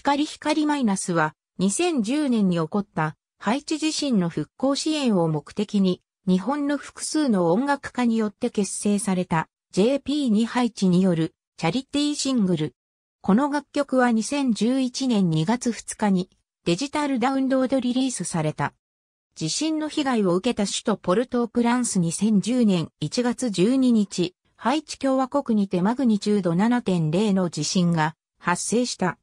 光光マイナスは2010年に起こったハイチ地震の復興支援を目的に日本の複数の音楽家によって結成された JP2 ハイチによるチャリティーシングル。この楽曲は2011年2月2日にデジタルダウンロードリリースされた。地震の被害を受けた首都ポルトープランス2010年1月12日、ハイチ共和国にてマグニチュード7.0の地震が発生した。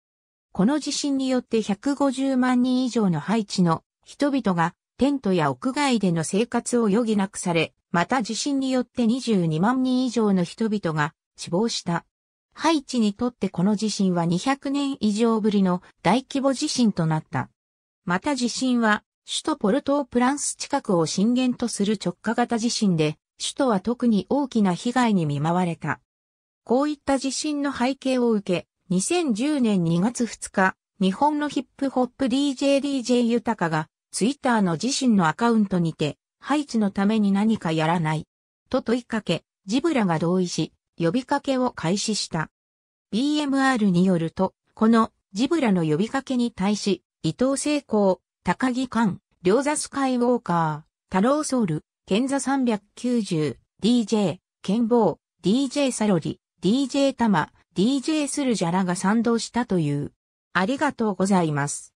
この地震によって150万人以上のハイチの人々がテントや屋外での生活を余儀なくされ、また地震によって22万人以上の人々が死亡した。ハイチにとってこの地震は200年以上ぶりの大規模地震となった。また地震は首都ポルトープランス近くを震源とする直下型地震で、首都は特に大きな被害に見舞われた。こういった地震の背景を受け、2010年2月2日、日本のヒップホップ DJDJ 豊が、ツイッターの自身のアカウントにて、ハイチのために何かやらない。と問いかけ、ジブラが同意し、呼びかけを開始した。BMR によると、このジブラの呼びかけに対し、伊藤聖光、高木寛、両座スカイウォーカー、太郎ソウル、剣座390、DJ、剣坊、DJ サロリ、DJ 玉、DJ スルジャラが賛同したという。ありがとうございます。